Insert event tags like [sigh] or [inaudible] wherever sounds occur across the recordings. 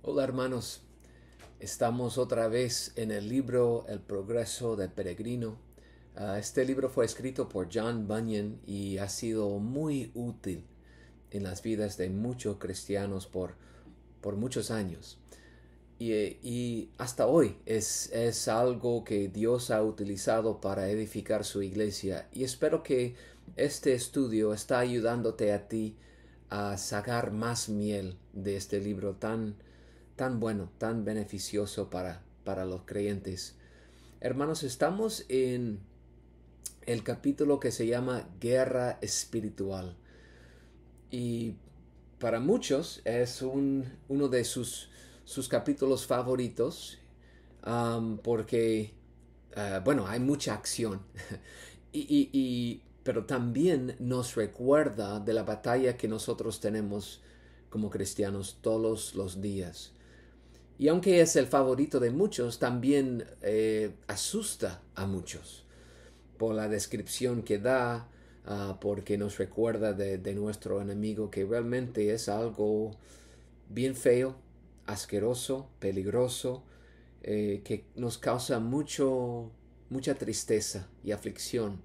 Hola hermanos, estamos otra vez en el libro El progreso del peregrino. Ah, este libro fue escrito por John Bunyan y ha sido muy útil en las vidas de muchos cristianos por, por muchos años. Y, eh, y hasta hoy es, es, algo que Dios ha utilizado para edificar su iglesia y espero que este estudio está ayudándote a ti a sacar más miel de este libro tan tan bueno, tan beneficioso para, para los creyentes. Hermanos, estamos en el capítulo que se llama Guerra Espiritual. Y para muchos es un, uno de sus, sus capítulos favoritos porque, eh, bueno, hay mucha acción. [laughs] pero también nos recuerda de la batalla que nosotros tenemos como cristianos todos los días. Y aunque es el favorito de muchos, también eh, asusta a muchos por la descripción que da, ah, porque nos recuerda de, nuestro enemigo que realmente es algo bien feo, asqueroso, peligroso, eh, que nos causa mucho, mucha tristeza y aflicción.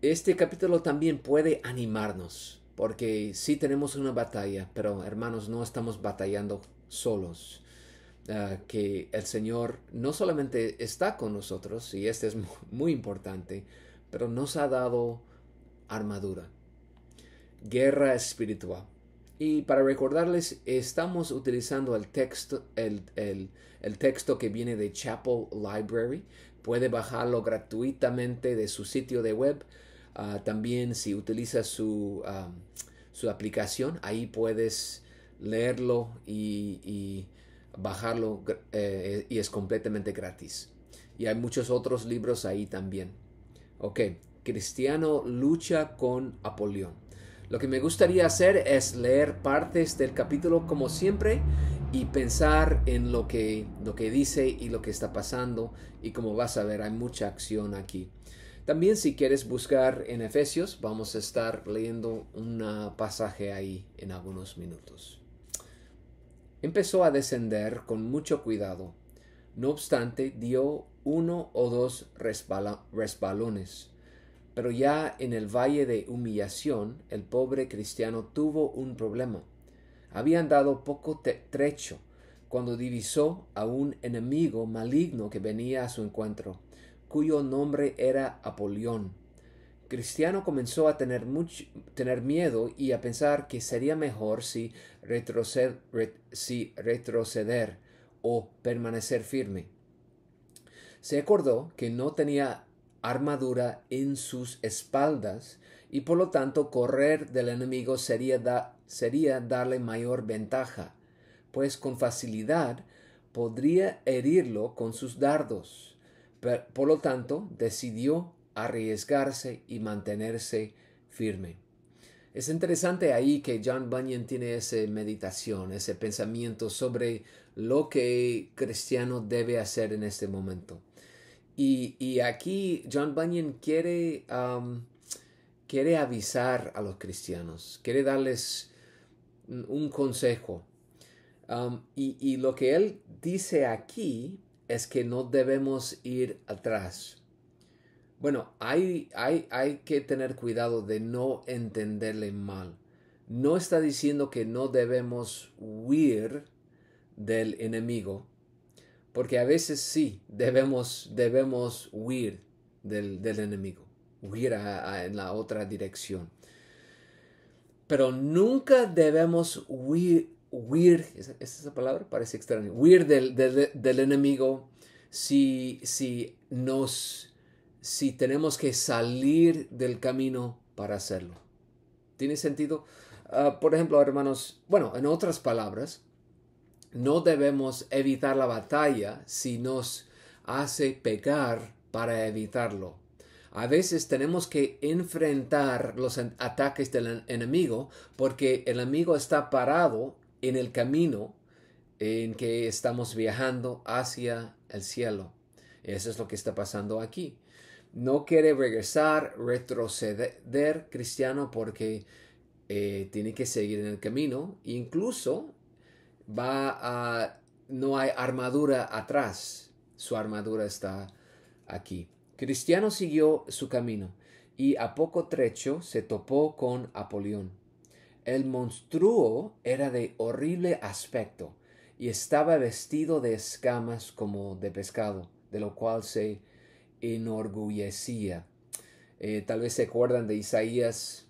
Este capítulo también puede animarnos, porque sí tenemos una batalla, pero hermanos, no estamos batallando solos. Ah, que el Señor no solamente está con nosotros, y este es muy importante, pero nos ha dado armadura, guerra espiritual. Y para recordarles, estamos utilizando el texto, el, el, texto que viene de Chapel Library. Puede bajarlo gratuitamente de su sitio de web. Ah, también si utiliza su, ah, su aplicación, ahí puedes leerlo y, bajarlo eh, y es completamente gratis. Y hay muchos otros libros ahí también. Ok, Cristiano lucha con Apolión. Lo que me gustaría hacer es leer partes del capítulo como siempre y pensar en lo que, lo que dice y lo que está pasando. Y como vas a ver, hay mucha acción aquí. También si quieres buscar en Efesios, vamos a estar leyendo un pasaje ahí en algunos minutos. Empezó a descender con mucho cuidado. No obstante, dio uno o dos resbalones. Pero ya en el valle de humillación, el pobre cristiano tuvo un problema. Había andado poco trecho cuando divisó a un enemigo maligno que venía a su encuentro, cuyo nombre era Apolión Cristiano comenzó a tener, tener miedo y a pensar que sería mejor si retroceder, o permanecer firme. Se acordó que no tenía armadura en sus espaldas y por lo tanto correr del enemigo sería, darle mayor ventaja, pues con facilidad podría herirlo con sus dardos. por lo tanto, decidió arriesgarse y mantenerse firme. Es interesante ahí que John Bunyan tiene esa meditación, ese pensamiento sobre lo que cristiano debe hacer en este momento. Y, aquí John Bunyan quiere, um, quiere avisar a los cristianos, quiere darles un consejo. Um, y, y lo que él dice aquí es que no debemos ir atrás bueno, hay, hay, hay que tener cuidado de no entenderle mal. No está diciendo que no debemos huir del enemigo, porque a veces sí debemos, debemos huir del, enemigo, huir en la otra dirección. Pero nunca debemos huir, huir esa palabra? Parece extraño, huir del, del enemigo si, si nos si tenemos que salir del camino para hacerlo. ¿Tiene sentido? Ah, por ejemplo, hermanos, bueno, en otras palabras, no debemos evitar la batalla si nos hace pecar para evitarlo. A veces tenemos que enfrentar los ataques del enemigo porque el enemigo está parado en el camino en que estamos viajando hacia el cielo. Eso es lo que está pasando aquí no quiere regresar, retroceder cristiano porque eh, tiene que seguir en el camino. incluso va a, no hay armadura atrás, su armadura está aquí. Cristiano siguió su camino y a poco trecho se topó con Apolión. El monstruo era de horrible aspecto y estaba vestido de escamas como de pescado, de lo cual se enorgullecía. Eh, tal vez se acuerdan de Isaías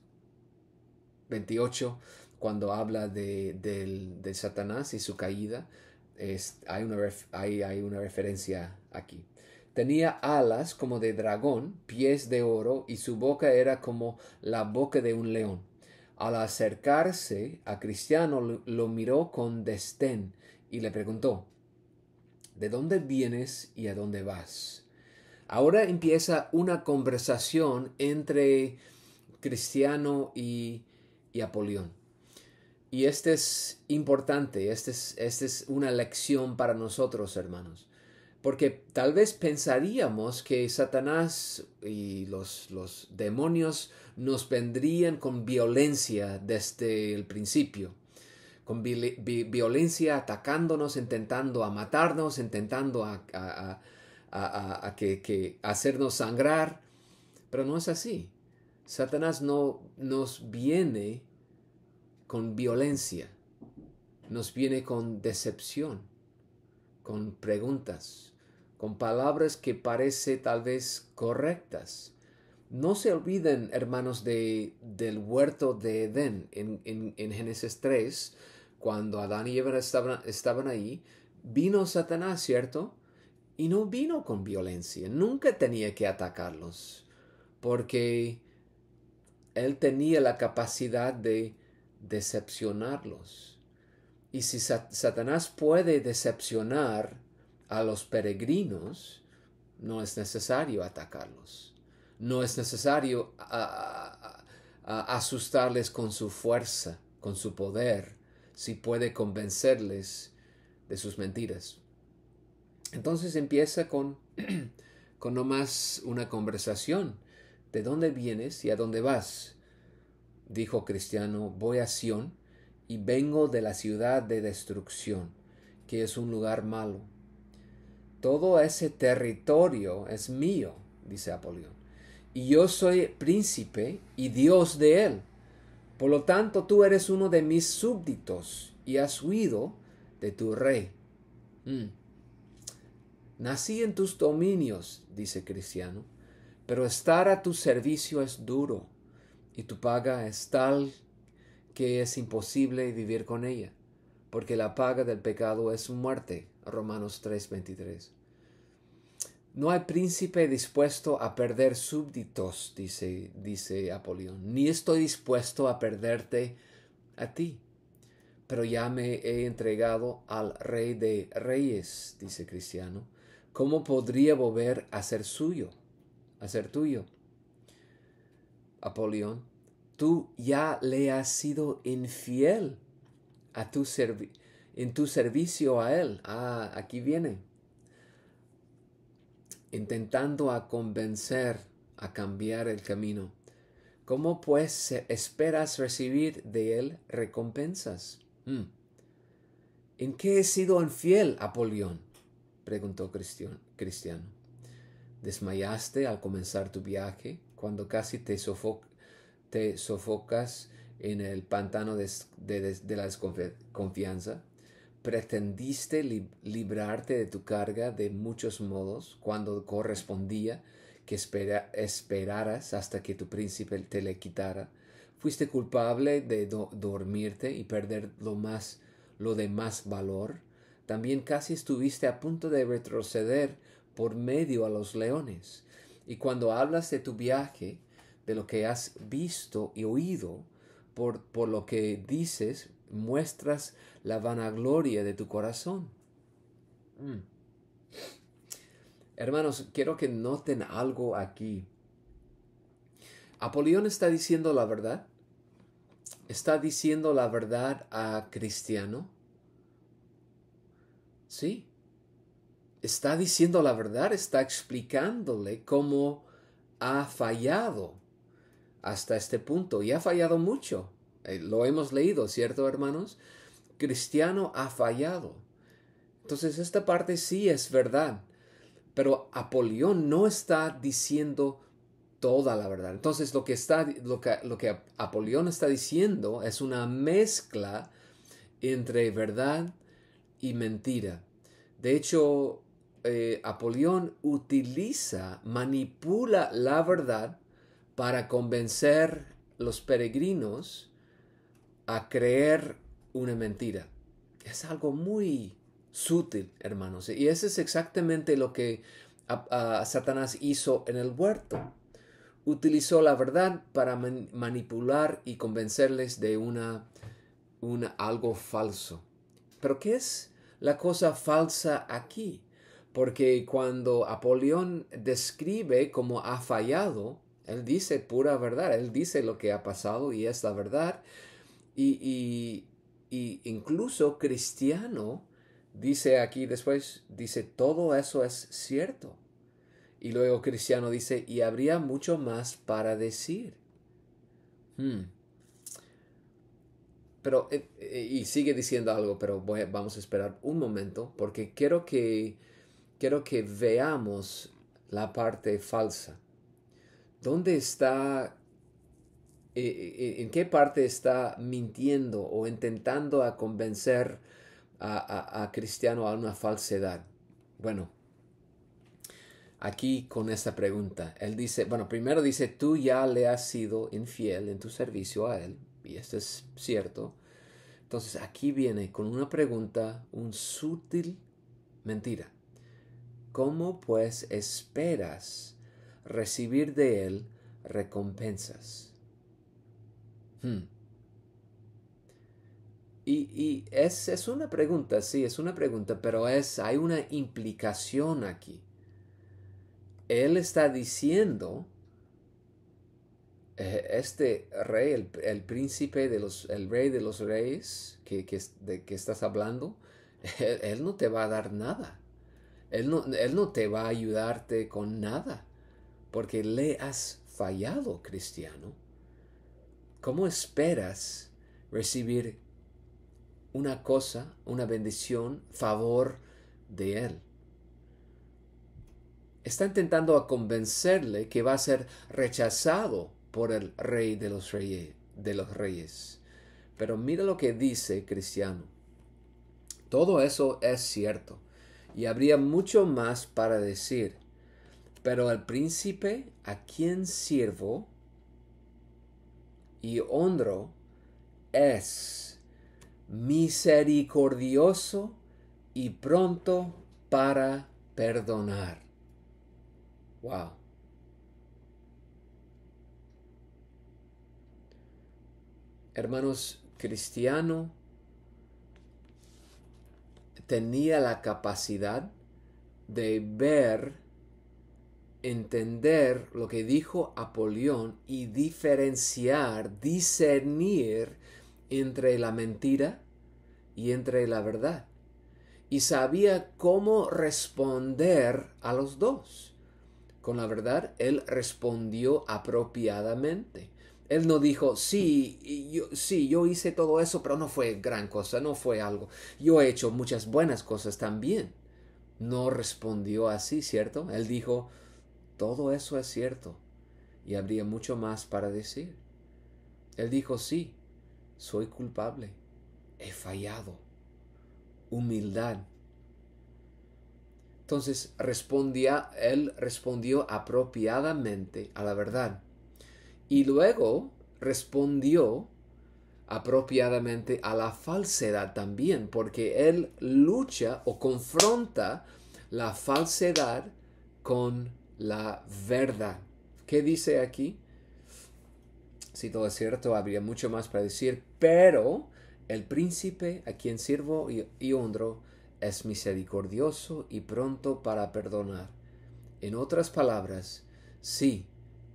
28, cuando habla de, Satanás y su caída. hay, una hay, una referencia aquí. Tenía alas como de dragón, pies de oro y su boca era como la boca de un león. Al acercarse a Cristiano lo, miró con destén y le preguntó, ¿De dónde vienes y a dónde vas? Ahora empieza una conversación entre Cristiano y, Apolión. Y este es importante, esta es, este es una lección para nosotros, hermanos. Porque tal vez pensaríamos que Satanás y los, los demonios nos vendrían con violencia desde el principio con violencia atacándonos, intentando a matarnos, intentando a, a, que, hacernos sangrar, pero no es así. Satanás no nos viene con violencia, nos viene con decepción, con preguntas, con palabras que parece tal vez correctas. No se olviden, hermanos, de, del huerto de Edén en, en, en Génesis 3, cuando Adán y Eva estaban, estaban ahí, vino Satanás, ¿cierto? y no vino con violencia. Nunca tenía que atacarlos porque él tenía la capacidad de decepcionarlos. Y si Satanás puede decepcionar a los peregrinos, no es necesario atacarlos. No es necesario asustarles con su fuerza, con su poder, si puede convencerles de sus mentiras. Entonces empieza con, [clears throat] con más una conversación. ¿De dónde vienes y a dónde vas? Dijo Cristiano, voy a Sión y vengo de la ciudad de destrucción, que es un lugar malo. Todo ese territorio es mío, dice Apolión, y yo soy príncipe y Dios de él. Por lo tanto, tú eres uno de mis súbditos y has huido de tu rey. Mm. Nací en tus dominios, dice Cristiano, pero estar a tu servicio es duro y tu paga es tal que es imposible vivir con ella, porque la paga del pecado es muerte, Romanos 3:23. No hay príncipe dispuesto a perder súbditos, dice, dice Apolión, ni estoy dispuesto a perderte a ti, pero ya me he entregado al rey de reyes, dice Cristiano ¿cómo podría volver a ser suyo, a ser tuyo? Apolión, tú ya le has sido infiel a tu en tu servicio a él. Ah, aquí viene. Intentando a convencer a cambiar el camino. ¿Cómo pues esperas recibir de él recompensas? Hmm. ¿En qué he sido infiel, Apolión? preguntó Cristiano. ¿Desmayaste al comenzar tu viaje cuando casi te, sofocas en el pantano de, la desconfianza? pretendiste librarte de tu carga de muchos modos cuando correspondía que esperaras hasta que tu príncipe te le quitara. Fuiste culpable de dormirte y perder lo más lo de más valor también casi estuviste a punto de retroceder por medio a los leones. Y cuando hablas de tu viaje, de lo que has visto y oído, por, por lo que dices, muestras la vanagloria de tu corazón. Mm. Hermanos, quiero que noten algo aquí. Apolión está diciendo la verdad. Está diciendo la verdad a Cristiano. Sí. Está diciendo la verdad, está explicándole cómo ha fallado hasta este punto y ha fallado mucho. Eh, lo hemos leído, ¿cierto, hermanos? Cristiano ha fallado. Entonces esta parte sí es verdad, pero Apolión no está diciendo toda la verdad. Entonces lo que, está, lo que Apolión está diciendo es una mezcla entre verdad mentira. De hecho, eh, Apolión utiliza, manipula la verdad para convencer los peregrinos a creer una mentira. Es algo muy sutil, hermanos. Y eso es exactamente lo que Satanás hizo en el huerto. Utilizó la verdad para manipular y convencerles de una, algo falso. Pero ¿qué es la cosa falsa aquí, porque cuando Apolión describe cómo ha fallado, él dice pura verdad, él dice lo que ha pasado y es la verdad, y, y, incluso cristiano dice aquí después, dice todo eso es cierto. Y luego Cristiano dice, y habría mucho más para decir. Hmm pero, eh, eh, y sigue diciendo algo, pero vamos a esperar un momento porque quiero que, quiero que veamos la parte falsa. ¿Dónde está, eh, en qué parte está mintiendo o intentando a convencer a Cristiano a una falsedad? Bueno, aquí con esta pregunta. Él dice, bueno, primero dice, tú ya le has sido infiel en tu servicio a él, y esto es cierto. Entonces aquí viene con una pregunta, un sutil mentira. ¿Cómo pues esperas recibir de él recompensas? Hmm. Y, y es, es, una pregunta, sí, es una pregunta, pero es, hay una implicación aquí. Él está diciendo eh, este rey, el, príncipe de los, el rey de los reyes que, que, de que estás hablando, [laughs] él, no te va a dar nada. Él no, él no te va a ayudarte con nada, porque le has fallado, cristiano. ¿Cómo esperas recibir una cosa, una bendición, favor de él? Está intentando a convencerle que va a ser rechazado por el Rey de los Reyes. De los reyes. Pero mira lo que dice Cristiano. Todo eso es cierto, y habría mucho más para decir. Pero el príncipe a quien sirvo y honro es misericordioso y pronto para perdonar. Wow. hermanos, cristiano tenía la capacidad de ver, entender lo que dijo Apolión y diferenciar, discernir entre la mentira y entre la verdad. Y sabía cómo responder a los dos. Con la verdad, él respondió apropiadamente él no dijo, sí yo, sí, yo hice todo eso, pero no fue gran cosa, no fue algo. Yo he hecho muchas buenas cosas también. No respondió así, ¿cierto? Él dijo, todo eso es cierto. Y habría mucho más para decir. Él dijo, sí, soy culpable, he fallado. Humildad. Entonces respondía, él respondió apropiadamente a la verdad y luego respondió apropiadamente a la falsedad también, porque él lucha o confronta la falsedad con la verdad. ¿Qué dice aquí? Si todo es cierto, habría mucho más para decir, pero el príncipe a quien sirvo y, honro es misericordioso y pronto para perdonar. En otras palabras, sí,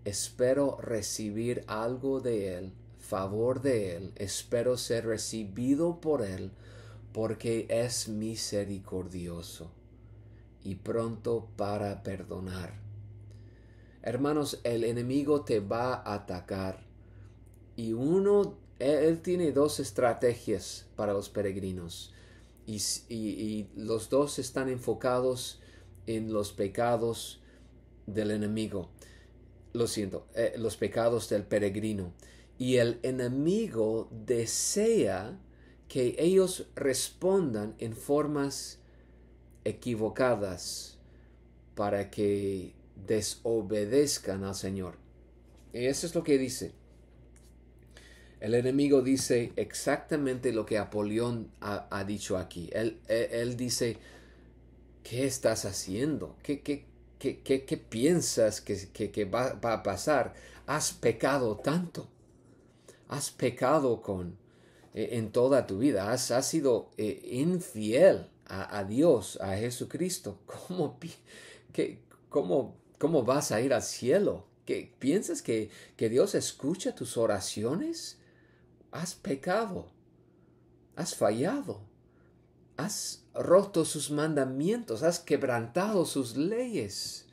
espero recibir algo de Él, favor de Él, espero ser recibido por Él, porque es misericordioso y pronto para perdonar. Hermanos, el enemigo te va a atacar y uno, él, tiene dos estrategias para los peregrinos y, los dos están enfocados en los pecados del enemigo lo siento, eh, los pecados del peregrino. Y el enemigo desea que ellos respondan en formas equivocadas para que desobedezcan al Señor. Y eso es lo que dice. El enemigo dice exactamente lo que Apolión ha, dicho aquí. Él, eh, él, dice, ¿qué estás haciendo? ¿Qué, qué, qué, piensas que, va, a pasar? Has pecado tanto. Has pecado con eh, en toda tu vida. Has, sido eh, infiel a, Dios, a Jesucristo. [laughs] ¿Cómo, ¿Cómo vas a ir al cielo? ¿Piensas que Dios escucha tus oraciones? Has pecado. Has fallado has roto sus mandamientos, has quebrantado sus leyes.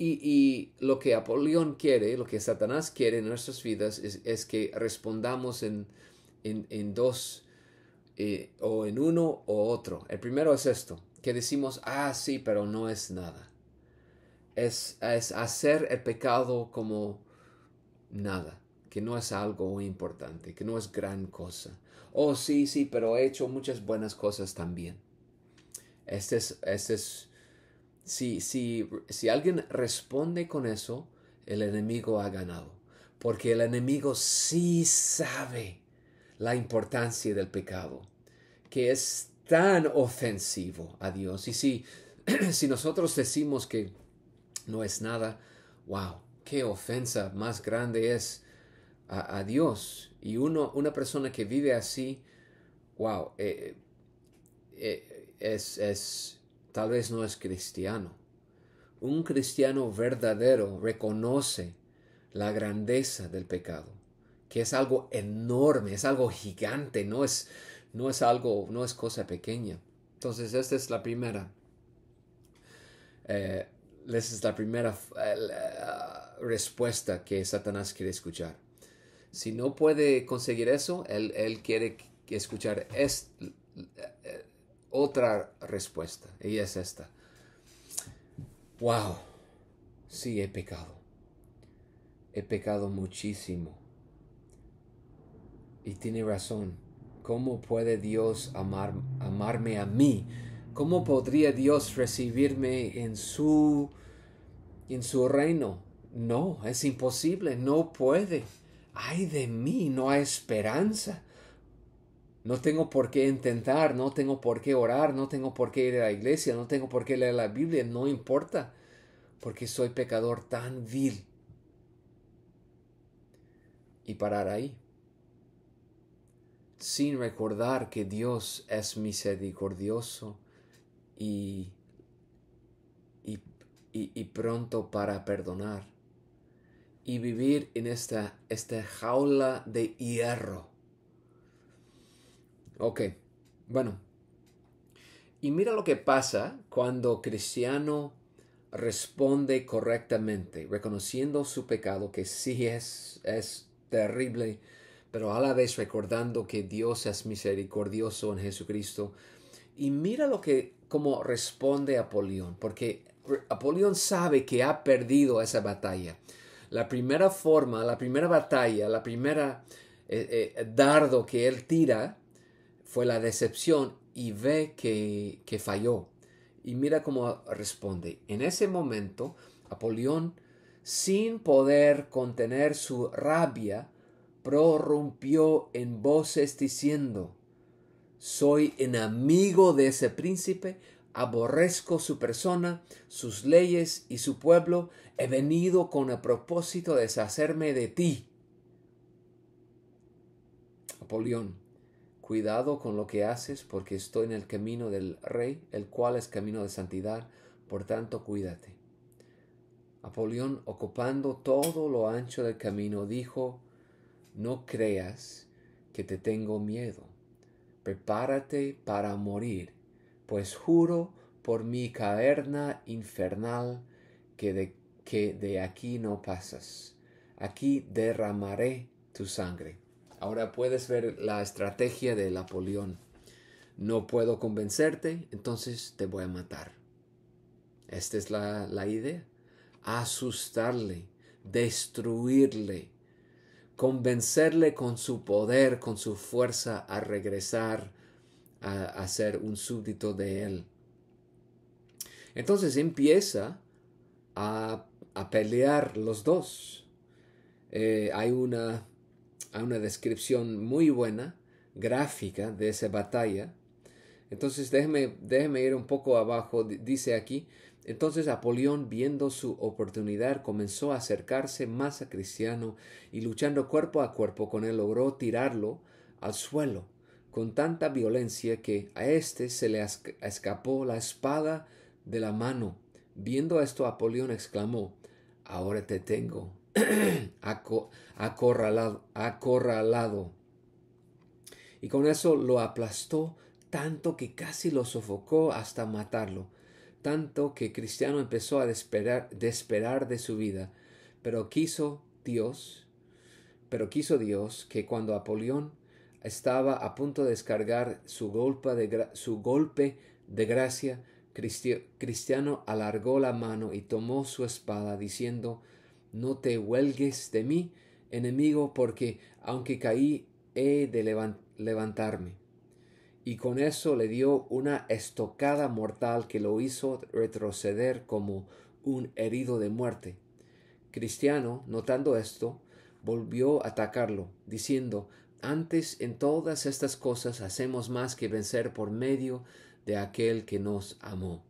Y, lo que Apolión quiere, lo que Satanás quiere en nuestras vidas es, que respondamos en, en, dos, eh, o en uno o otro. El primero es esto, que decimos, ah, sí, pero no es nada. Es, es hacer el pecado como nada que no es algo importante, que no es gran cosa. Oh, sí, sí, pero he hecho muchas buenas cosas también. Este es, este es, si, si alguien responde con eso, el enemigo ha ganado, porque el enemigo sí sabe la importancia del pecado, que es tan ofensivo a Dios. Y si [clears throat] nosotros decimos que no es nada, wow, qué ofensa más grande es a, Dios. Y uno, una persona que vive así, wow, eh, eh, eh, es, es, tal vez no es cristiano. Un cristiano verdadero reconoce la grandeza del pecado, que es algo enorme, es algo gigante, no es, no es algo, no es cosa pequeña. Entonces, esta es la primera. es la primera ah, respuesta que Satanás quiere escuchar. Si no puede conseguir eso, él, quiere escuchar eh, otra respuesta. Y es esta. Wow, sí he pecado. He pecado muchísimo. Y tiene razón. ¿Cómo puede Dios amar, amarme a mí? ¿Cómo podría Dios recibirme en su, en su reino? No, es imposible, no puede ay de mí, no hay esperanza. No tengo por qué intentar, no tengo por qué orar, no tengo por qué ir a la iglesia, no tengo por qué leer la Biblia, no importa, porque soy pecador tan vil. Y parar ahí, sin recordar que Dios es misericordioso y, y, y pronto para perdonar y vivir en esta, esta jaula de hierro. Ok, bueno. Y mira lo que pasa cuando cristiano responde correctamente, reconociendo su pecado, que sí es, es terrible, pero a la vez recordando que Dios es misericordioso en Jesucristo. Y mira lo que, cómo responde Apolión, porque Apolión sabe que ha perdido esa batalla la primera forma, la primera batalla, la primera eh, eh, dardo que él tira fue la decepción y ve que, que falló. Y mira cómo responde. En ese momento, Apolión, sin poder contener su rabia, prorrumpió en voces diciendo, soy enemigo de ese príncipe aborrezco su persona, sus leyes y su pueblo, he venido con el propósito de deshacerme de ti. Apolión, cuidado con lo que haces, porque estoy en el camino del rey, el cual es camino de santidad, por tanto cuídate. Apolión, ocupando todo lo ancho del camino, dijo, no creas que te tengo miedo, prepárate para morir pues juro por mi caverna infernal que de, que de aquí no pasas. Aquí derramaré tu sangre. Ahora puedes ver la estrategia de Napoleón. No puedo convencerte, entonces te voy a matar. Esta es la, la idea. Asustarle, destruirle, convencerle con su poder, con su fuerza a regresar a, ser un súbdito de él. Entonces empieza a, pelear los dos. Eh, hay, una, hay una descripción muy buena, gráfica, de esa batalla. Entonces déjeme, déjeme ir un poco abajo, dice aquí. Entonces Apolión, viendo su oportunidad, comenzó a acercarse más a Cristiano y luchando cuerpo a cuerpo con él, logró tirarlo al suelo con tanta violencia que a éste se le escapó la espada de la mano. Viendo esto, Apolión exclamó, Ahora te tengo [clears throat] acorralado, acorralado. Y con eso lo aplastó tanto que casi lo sofocó hasta matarlo, tanto que Cristiano empezó a desesperar, de su vida. Pero quiso Dios, pero quiso Dios que cuando Apolión estaba a punto de descargar su golpe de, su golpe de gracia, Cristiano alargó la mano y tomó su espada, diciendo, No te huelgues de mí, enemigo, porque aunque caí, he de levantarme. Y con eso le dio una estocada mortal que lo hizo retroceder como un herido de muerte. Cristiano, notando esto, volvió a atacarlo, diciendo, antes en todas estas cosas hacemos más que vencer por medio de aquel que nos amó.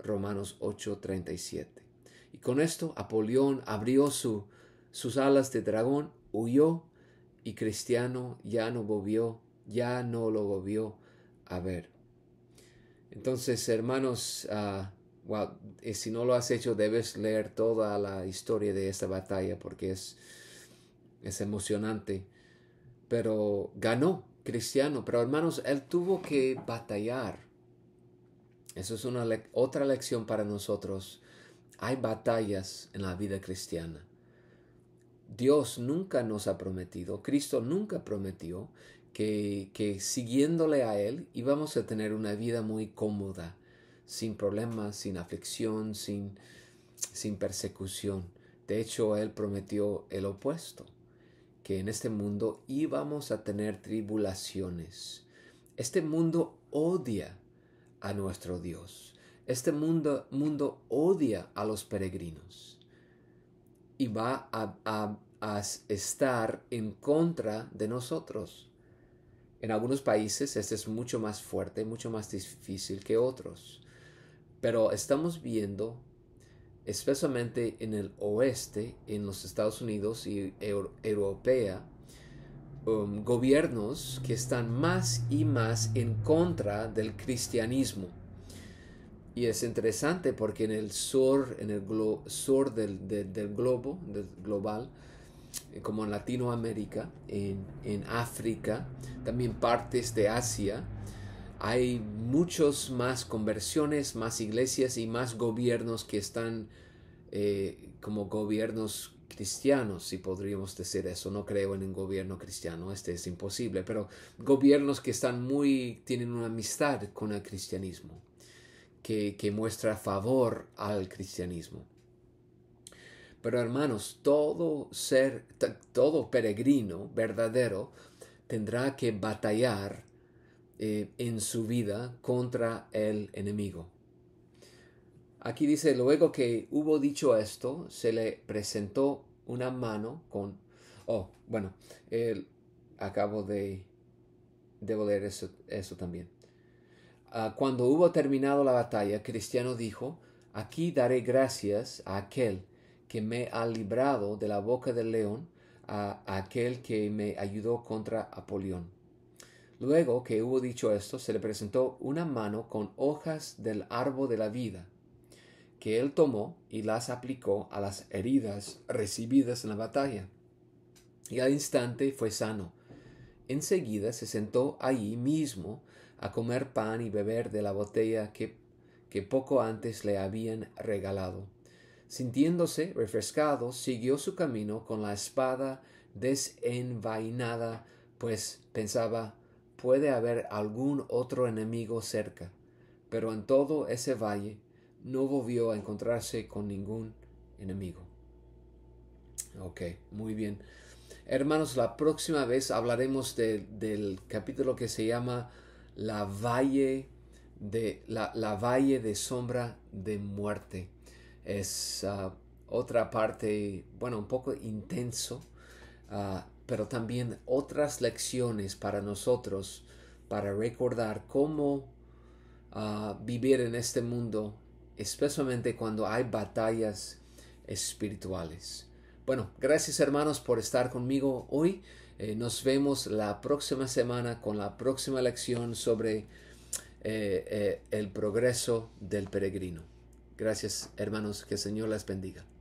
Romanos 8:37. Y con esto Apolión abrió sus alas de dragón, huyó y Cristiano ya no volvió, ya no lo volvió a ver. Entonces, hermanos, ah, eh, si no lo has hecho, debes leer toda la historia de esta batalla porque es, es emocionante pero ganó Cristiano, pero hermanos, él tuvo que batallar. Eso es una otra lección para nosotros. Hay batallas en la vida cristiana. Dios nunca nos ha prometido, Cristo nunca prometió que, siguiéndole a Él íbamos a tener una vida muy cómoda, sin problemas, sin aflicción, sin persecución. De hecho, Él prometió el opuesto que en este mundo íbamos a tener tribulaciones. Este mundo odia a nuestro Dios. Este mundo, mundo odia a los peregrinos y va a, estar en contra de nosotros. En algunos países este es mucho más fuerte, mucho más difícil que otros. Pero estamos viendo especialmente en el oeste, en los Estados Unidos y Europea, um, gobiernos que están más y más en contra del cristianismo. Y es interesante porque en el sur, en el sur del, globo, global, eh, como en Latinoamérica, en, en África, también partes de Asia, hay muchos más conversiones, más iglesias y más gobiernos que están eh, como gobiernos cristianos, si podríamos decir eso. No creo en un gobierno cristiano, este es imposible, pero gobiernos que están muy, tienen una amistad con el cristianismo, que, que muestra favor al cristianismo. Pero hermanos, todo ser, todo peregrino verdadero tendrá que batallar eh, en su vida contra el enemigo. Aquí dice, luego que hubo dicho esto, se le presentó una mano con... Oh, bueno, acabo de, debo leer eso, también. Ah, cuando hubo terminado la batalla, Cristiano dijo, aquí daré gracias a aquel que me ha librado de la boca del león, a aquel que me ayudó contra Apolión. Luego que hubo dicho esto, se le presentó una mano con hojas del árbol de la vida, que él tomó y las aplicó a las heridas recibidas en la batalla. Y al instante fue sano. Enseguida se sentó allí mismo a comer pan y beber de la botella que, que poco antes le habían regalado. Sintiéndose refrescado, siguió su camino con la espada desenvainada, pues pensaba puede haber algún otro enemigo cerca, pero en todo ese valle no volvió a encontrarse con ningún enemigo. Ok, muy bien. Hermanos, la próxima vez hablaremos del capítulo que se llama La Valle de, la, Valle de Sombra de Muerte. Es ah, otra parte, bueno, un poco intenso. Ah, pero también otras lecciones para nosotros, para recordar cómo ah, vivir en este mundo, especialmente cuando hay batallas espirituales. Bueno, gracias hermanos por estar conmigo hoy. Eh, nos vemos la próxima semana con la próxima lección sobre eh, eh, el progreso del peregrino. Gracias hermanos, que el Señor las bendiga.